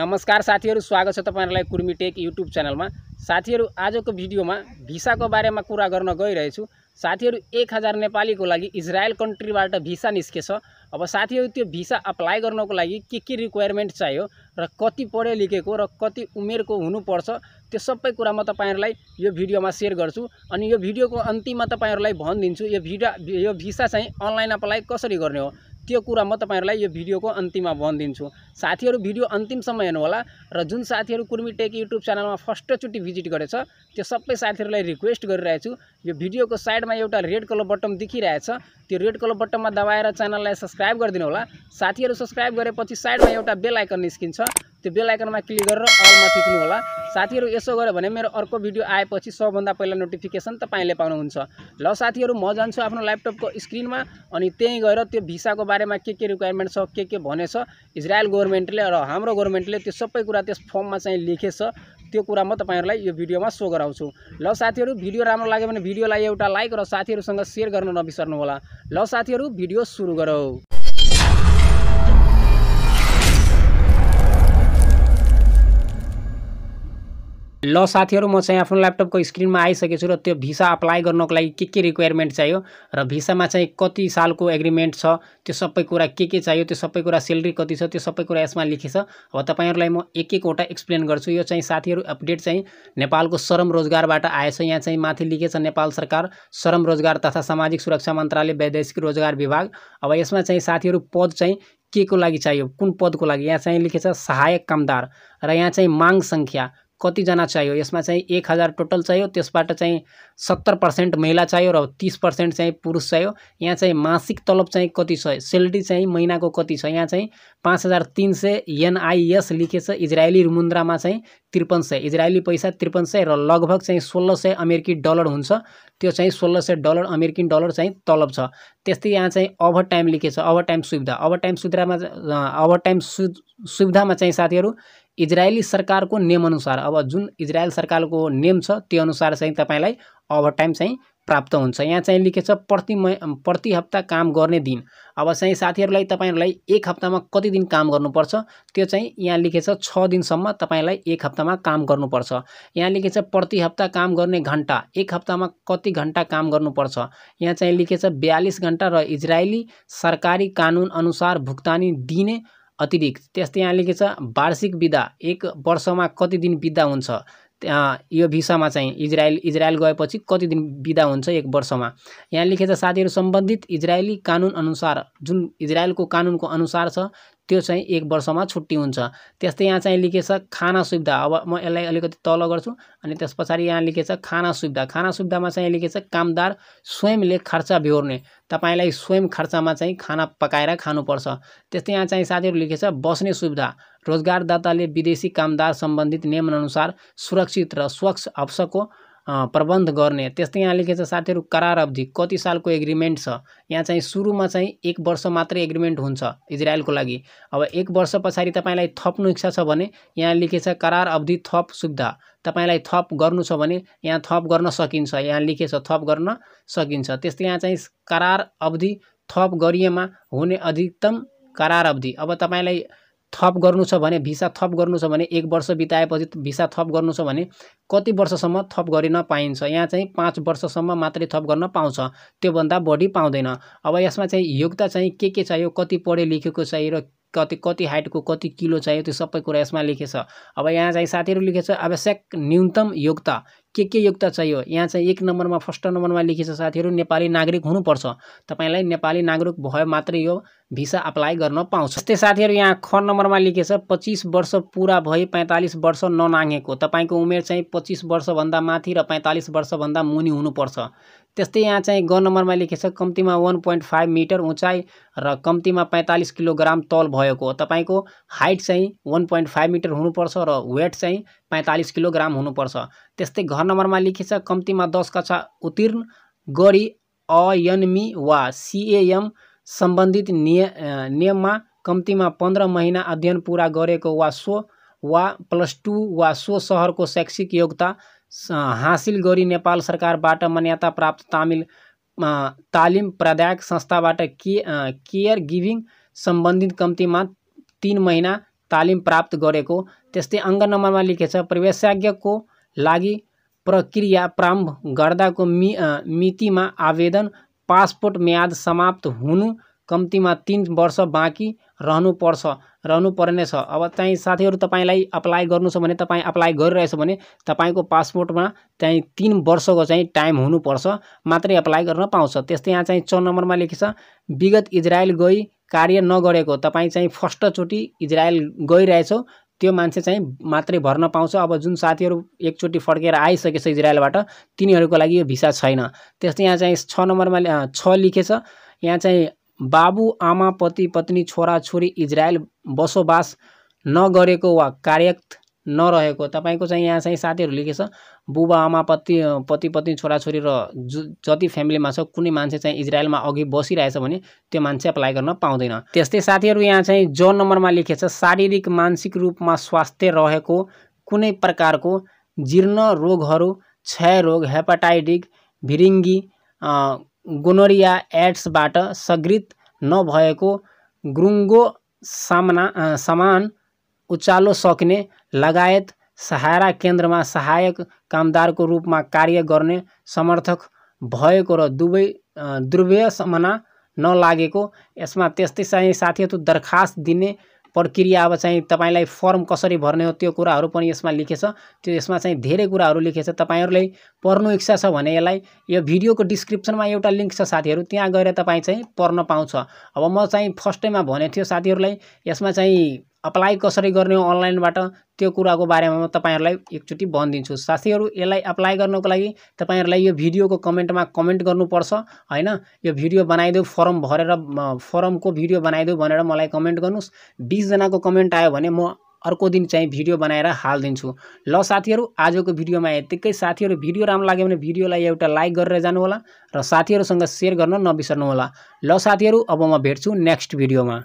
नमस्कार साथीहरू स्वागत छ तपाईँहरूलाई कुर्मी टेक युट्युब च्यानलमा साथीहरू आजको भिडियोमा भिसाको बारेमा कुरा गर्न गइरहेछु साथीहरू एक हजार नेपालीको लागि इजरायल कन्ट्रीबाट भिसा निस्केछ अब साथीहरू त्यो भिसा अप्लाई गर्नको लागि के के रिक्वायरमेन्ट चाहियो र कति पढे लेखेको र कति उमेरको हुनुपर्छ त्यो सबै कुरा म तपाईँहरूलाई यो भिडियोमा सेयर गर्छु अनि यो भिडियोको अन्तिममा तपाईँहरूलाई भनिदिन्छु यो भिडियो यो भिसा चाहिँ अनलाइन अप्लाई कसरी गर्ने हो त्यो कुरा म तपाईँहरूलाई यो भिडियोको अन्तिममा भनिदिन्छु साथीहरू भिडियो अन्तिमसम्म हेर्नुहोला र जुन साथीहरू कुर्मी टेक युट्युब च्यानलमा फर्स्टचोटि भिजिट गरेछ त्यो सबै साथीहरूलाई रिक्वेस्ट गरिरहेछु यो भिडियोको साइडमा एउटा रेड कलर बटन देखिरहेछ त्यो रेड कलर बटनमा दबाएर च्यानललाई सब्सक्राइब गरिदिनु होला साथीहरू सब्सक्राइब गरेपछि साइडमा एउटा बेल आइकन निस्किन्छ त्यो बेल आइकनमा क्लिक गरेर अलमा थिच्नु होला साथीहरू यसो गऱ्यो भने मेरो अर्को भिडियो आएपछि सबभन्दा पहिला नोटिफिकेसन तपाईँले पाउनुहुन्छ ल साथीहरू म जान्छु आफ्नो ल्यापटपको स्क्रिनमा अनि त्यहीँ गएर त्यो भिसाको बारेमा के के रिक्वायरमेन्ट छ के के भनेछ इजरायल गभर्मेन्टले र हाम्रो गभर्मेन्टले त्यो सबै कुरा त्यस फर्ममा चाहिँ लेखेछ त्यो कुरा म तपाईँहरूलाई यो भिडियोमा सो गराउँछु ल साथीहरू भिडियो राम्रो लाग्यो भने भिडियोलाई एउटा लाइक र साथीहरूसँग सेयर गर्न नबिसर्नु होला ल साथीहरू भिडियो सुरु गरौँ ल साथीहरू म चाहिँ आफ्नो ल्यापटपको स्क्रिनमा आइसकेको छु र त्यो भिसा अप्लाई गर्नको लागि के के रिक्वायरमेन्ट चाहियो र भिसामा चाहिँ कति सालको एग्रिमेन्ट छ त्यो सबै कुरा के के चाहियो त्यो सबै कुरा सेलेरी कति छ त्यो सबै कुरा यसमा लेखेछ अब तपाईँहरूलाई म एक एकवटा एक्सप्लेन गर्छु यो चाहिँ साथीहरू अपडेट चाहिँ नेपालको श्रम रोजगारबाट आएछ यहाँ चाहिँ माथि लेखेछ नेपाल सरकार श्रम रोजगार तथा सामाजिक सुरक्षा मन्त्रालय वैदेशिक रोजगार विभाग अब यसमा चाहिँ साथीहरू पद चाहिँ के को लागि चाहियो कुन पदको लागि यहाँ चाहिँ लेखेछ सहायक कामदार र यहाँ चाहिँ माग सङ्ख्या कतिजना चाहियो यसमा चाहिँ एक हजार टोटल चाहियो त्यसबाट चाहिँ सत्तर पर्सेन्ट महिला चाहियो र तिस पर्सेन्ट चाहिँ पुरुष चाहियो यहाँ चाहिँ मासिक तलब चाहिँ कति छ सेलरी चाहिँ महिनाको कति छ यहाँ चाहिँ पाँच हजार तिन सय एनआइएस लेखेछ इजरायली रुमुन्द्रामा चाहिँ त्रिपन्न सय इजरायली पैसा त्रिपन्न सय र लगभग चाहिँ सोह्र सय अमेरिकी डलर हुन्छ त्यो चाहिँ सोह्र सय डलर अमेरिकन डलर चाहिँ तलब छ त्यस्तै यहाँ चाहिँ ओभर टाइम लेखेको छ ओभर टाइम सुविधा ओभर टाइम सुविधामा ओभर टाइम सुविधामा चाहिँ साथीहरू इजरायली सरकारको नियमअनुसार अब जुन इजरायल सरकारको नियम छ त्यो अनुसार चाहिँ तपाईँलाई ओभर टाइम चाहिँ प्राप्त हुन्छ यहाँ चाहिँ लेखेको छ प्रति प्रति हप्ता काम गर्ने दिन अब चाहिँ साथीहरूलाई तपाईँहरूलाई एक हप्तामा कति दिन काम गर्नुपर्छ त्यो चाहिँ यहाँ लेखेको छ दिनसम्म तपाईँलाई एक हप्तामा काम गर्नुपर्छ यहाँ लेखेको छ प्रति हप्ता काम गर्ने घन्टा एक हप्तामा कति घन्टा काम गर्नुपर्छ यहाँ चाहिँ लेखेको छ बयालिस घन्टा र इजरायली सरकारी अनुसार भुक्तानी दिने अतिरिक्त त्यस्तै यहाँ लेखेको छ वार्षिक विदा एक वर्षमा कति दिन बिदा हुन्छ यो भिसामा चाहिँ इजरायल इजरायल गएपछि कति दिन बिदा हुन्छ एक वर्षमा यहाँ लेखेको छ साथीहरू सम्बन्धित इजरायली अनुसार जुन इजरायलको कानुनको अनुसार छ त्यो चाहिँ एक वर्षमा छुट्टी हुन्छ त्यस्तै यहाँ चाहिँ लेखेको खाना सुविधा अब म यसलाई अलिकति तल गर्छु अनि त्यस पछाडि यहाँ लेखेको खाना सुविधा खाना सुविधामा चाहिँ लेखेको कामदार स्वयंले खर्च बिहोर्ने तपाईँलाई स्वयं खर्चमा चाहिँ खाना पकाएर खानुपर्छ त्यस्तै यहाँ चाहिँ साथीहरू लेखेको बस्ने सुविधा रोजगारदाताले विदेशी कामदार सम्बन्धित नियमअनुसार सुरक्षित र स्वच्छ अवसरको प्रबन्ध गर्ने त्यस्तै यहाँ लेखेको छ साथीहरू करार अवधि कति सालको एग्रिमेन्ट छ यहाँ चाहिँ सुरुमा चाहिँ एक वर्ष मात्रै एग्रिमेन्ट हुन्छ इजरायलको लागि अब एक वर्ष पछाडि तपाईँलाई थप्नु इच्छा छ भने यहाँ लेखेछ करार अवधि थप सुविधा तपाईँलाई थप गर्नु छ भने यहाँ थप गर्न सकिन्छ यहाँ लेखेछ थप गर्न सकिन्छ त्यस्तै यहाँ चाहिँ करार अवधि थप गरिएमा हुने अधिकतम करार अवधि अब तपाईँलाई थप गर्नु छ भने भिसा थप गर्नु छ भने एक वर्ष बिताएपछि भिसा थप गर्नु छ भने कति वर्षसम्म थप गरिन पाइन्छ यहाँ चाहिँ पाँच वर्षसम्म मात्रै थप गर्न पाउँछ त्योभन्दा बढी पाउँदैन अब यसमा चाहिँ योग्यता चाहिँ के के चाहियो कति पढे लेखेको चाहियो र कति कति हाइटको कति किलो चाहियो त्यो सबै कुरा यसमा लेखेछ अब यहाँ चाहिँ साथीहरू लेखेछ आवश्यक न्यूनतम योग्यता के के योग्यता चाहियो यहाँ चाहिँ एक नम्बरमा फर्स्ट नम्बरमा लेखिन्छ साथीहरू नेपाली नागरिक हुनुपर्छ तपाईँलाई नेपाली नागरिक भए मात्रै यो भिसा अप्लाई गर्न पाउँछ त्यस्तै साथीहरू यहाँ ख नम्बरमा लेखिएछ पच्चिस वर्ष पुरा भई पैँतालिस वर्ष ननाङेको तपाईँको उमेर चाहिँ पच्चिस वर्षभन्दा माथि र पैँतालिस वर्षभन्दा मुनि हुनुपर्छ त्यस्तै यहाँ चाहिँ ग नम्बरमा लेखेछ कम्तीमा वान पोइन्ट फाइभ मिटर उचाइ र कम्तीमा पैँतालिस किलोग्राम तल भएको तपाईँको हाइट चाहिँ वान पोइन्ट फाइभ मिटर हुनुपर्छ र वेट चाहिँ पैँतालिस किलोग्राम हुनुपर्छ त्यस्तै घर नम्बरमा लेखिन्छ कम्तीमा दस कक्षा उत्तीर्ण गरी अयनमी वा सिएएम सम्बन्धित निय नियममा कम्तीमा पन्ध्र महिना अध्ययन पुरा गरेको वा सो वा प्लस टू वा सो सहरको शैक्षिक योग्यता हासिल गरी नेपाल सरकारबाट मान्यता प्राप्त तामिल तालिम प्रदायक संस्थाबाट के केयर गिभिङ सम्बन्धित कम्तीमा तिन महिना तालिम प्राप्त गरेको त्यस्तै अङ्ग नम्बरमा लेखेछ छ प्रवेशाज्ञको लागि प्रक्रिया प्रारम्भ गर्दाको मि मितिमा आवेदन पासपोर्ट म्याद समाप्त हुनु कम्तीमा तिन वर्ष बाँकी रहनुपर्छ रहनुपर्नेछ अब चाहिँ साथीहरू तपाईँलाई अप्लाई गर्नु छ भने तपाईँ अप्लाई गरिरहेछ भने तपाईँको पासपोर्टमा चाहिँ तिन वर्षको चाहिँ टाइम हुनुपर्छ मात्रै अप्लाई गर्न पाउँछ त्यस्तै यहाँ चाहिँ चौ नम्बरमा लेखेछ विगत इजरायल गई कार्य नगरेको तपाईँ चाहिँ फर्स्टचोटि इजरायल गइरहेछौ त्यो मान्छे चाहिँ मात्रै भर्न पाउँछ अब जुन साथीहरू एकचोटि फर्केर आइसकेछ इजरायलबाट तिनीहरूको लागि यो भिसा छैन त्यस्तै यहाँ चाहिँ छ नम्बरमा छ लेखेछ यहाँ चाहिँ बाबु आमा पति पत्नी छोरा छोरी इजरायल बसोबास नगरेको वा कार्य नरहेको तपाईँको चाहिँ यहाँ चाहिँ साथीहरू लेखेको छ बुबा आमा पति पति पत्नी छोराछोरी र जु जति फ्यामिलीमा छ कुनै मान्छे चाहिँ इजरायलमा अघि बसिरहेछ भने त्यो मान्छे एप्लाई गर्न पाउँदैन त्यस्तै साथीहरू यहाँ चाहिँ ज नम्बरमा लेखेछ शारीरिक मानसिक रूपमा स्वास्थ्य रहेको कुनै प्रकारको जीर्ण रोगहरू क्षयरोग हेपाटाइटिक भिरिङ्गी गोनोरिया एड्सबाट सगृत नभएको ग्रुङ्गो सामना सामान उचालो सक्ने लगायत सहारा केन्द्रमा सहायक कामदारको रूपमा कार्य गर्ने समर्थक भएको र दुवै दुर्व्यय नलागेको यसमा त्यस्तै चाहिँ साथीहरू दरखास्त दिने प्रक्रिया अब चाहिँ तपाईँलाई फर्म कसरी भर्ने हो त्यो कुराहरू पनि यसमा लेखेछ त्यो यसमा चाहिँ धेरै कुराहरू लेखेछ तपाईँहरूलाई पढ्नु इच्छा छ भने यसलाई यो भिडियोको डिस्क्रिप्सनमा एउटा लिङ्क छ साथीहरू त्यहाँ गएर तपाईँ चाहिँ पढ्न पाउँछ अब म चाहिँ फर्स्ट टाइममा भनेको थियो साथीहरूलाई यसमा चाहिँ अप्लाई कसरी गर्ने हो अनलाइनबाट त्यो कुराको बारेमा म तपाईँहरूलाई एकचोटि भनिदिन्छु साथीहरू यसलाई अप्लाई गर्नको लागि तपाईँहरूलाई यो भिडियोको कमेन्टमा कमेन्ट गर्नुपर्छ होइन यो भिडियो बनाइदेऊ फर्म भरेर फर्मको भिडियो बनाइदेऊ भनेर मलाई कमेन्ट गर्नुहोस् बिसजनाको कमेन्ट आयो भने म अर्को दिन चाहिँ भिडियो बनाएर हालिदिन्छु ल साथीहरू आजको भिडियोमा यत्तिकै साथीहरू भिडियो राम्रो लाग्यो भने भिडियोलाई एउटा लाइक गरेर जानुहोला र साथीहरूसँग सेयर गर्न नबिसर्नुहोला ल साथीहरू अब म भेट्छु नेक्स्ट भिडियोमा